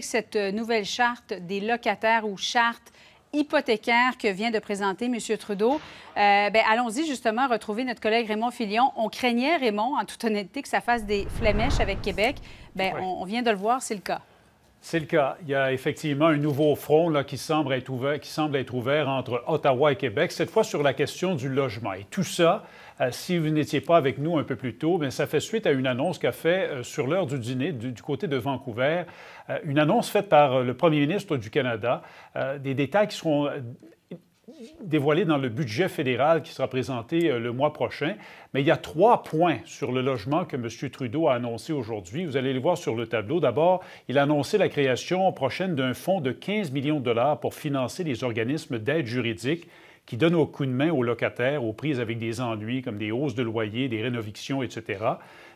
cette euh, nouvelle charte des locataires ou charte hypothécaire que vient de présenter M. Trudeau. Euh, ben, allons-y justement retrouver notre collègue Raymond Filion. On craignait, Raymond, en toute honnêteté, que ça fasse des flémèches avec Québec. ben on vient de le voir, c'est le cas. C'est le cas. Il y a effectivement un nouveau front là, qui, semble être ouvert, qui semble être ouvert entre Ottawa et Québec, cette fois sur la question du logement. Et tout ça, euh, si vous n'étiez pas avec nous un peu plus tôt, mais ça fait suite à une annonce qu'a fait euh, sur l'heure du dîner du, côté de Vancouver, euh, une annonce faite par le premier ministre du Canada, des détails qui seront dévoilé dans le budget fédéral qui sera présenté euh, le mois prochain. Mais il y a trois points sur le logement que M. Trudeau a annoncé aujourd'hui. Vous allez le voir sur le tableau. D'abord, il a annoncé la création prochaine d'un fonds de 15 millions de dollars pour financer les organismes d'aide juridique qui donnent aux coup de main aux locataires aux prises avec des ennuis comme des hausses de loyer, des rénovations, etc.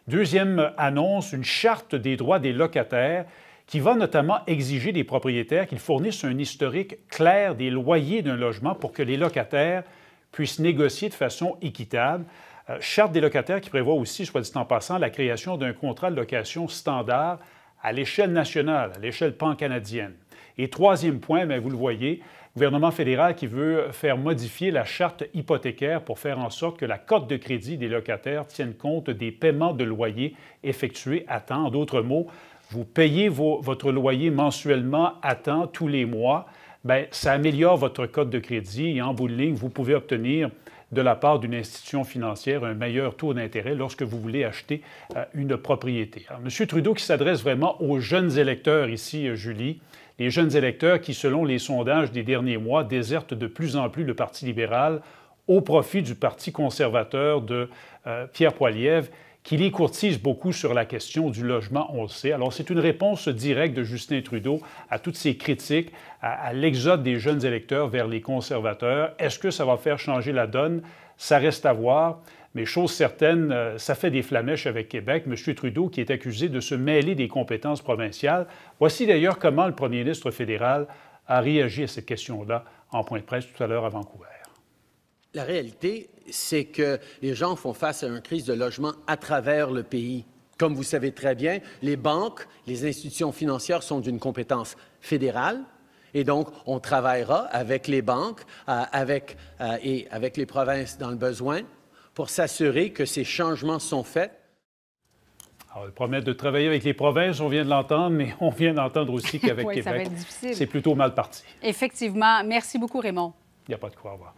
Deuxième annonce, une charte des droits des locataires qui va notamment exiger des propriétaires qu'ils fournissent un historique clair des loyers d'un logement pour que les locataires puissent négocier de façon équitable. Euh, charte des locataires qui prévoit aussi, soit dit en passant, la création d'un contrat de location standard à l'échelle nationale, à l'échelle pancanadienne. Et troisième point, mais vous le voyez, gouvernement fédéral qui veut faire modifier la charte hypothécaire pour faire en sorte que la cote de crédit des locataires tienne compte des paiements de loyer effectués à temps. En d'autres mots, vous payez votre loyer mensuellement à temps tous les mois. Ben, ça améliore votre cote de crédit et en bout de ligne, vous pouvez obtenir de la part d'une institution financière un meilleur taux d'intérêt lorsque vous voulez acheter euh, une propriété. Monsieur M. Trudeau qui s'adresse vraiment aux jeunes électeurs ici, euh, Julie, les jeunes électeurs qui, selon les sondages des derniers mois, désertent de plus en plus le Parti libéral au profit du Parti conservateur de euh, Pierre Poilievre, qui les courtise beaucoup sur la question du logement, on le sait. Alors, c'est une réponse directe de Justin Trudeau à toutes ces critiques, à l'exode des jeunes électeurs vers les conservateurs. Est-ce que ça va faire changer la donne? Ça reste à voir. Mais chose certaine, euh, ça fait des flamèches avec Québec. M. Trudeau qui est accusé de se mêler des compétences provinciales. Voici d'ailleurs comment le premier ministre fédéral a réagi à cette question-là en point de presse tout à l'heure à Vancouver. La réalité, c'est que les gens font face à une crise de logement à travers le pays. Comme vous savez très bien, les banques, les institutions financières sont d'une compétence fédérale, et donc, on travaillera avec les banques, avec, euh, et avec les provinces dans le besoin pour s'assurer que ces changements sont faits? Alors, ils promettent de travailler avec les provinces, on vient de l'entendre, mais on vient d'entendre aussi qu'avec Québec, c'est plutôt mal parti. Effectivement. Merci beaucoup, Raymond. Il n'y a pas de quoi. avoir.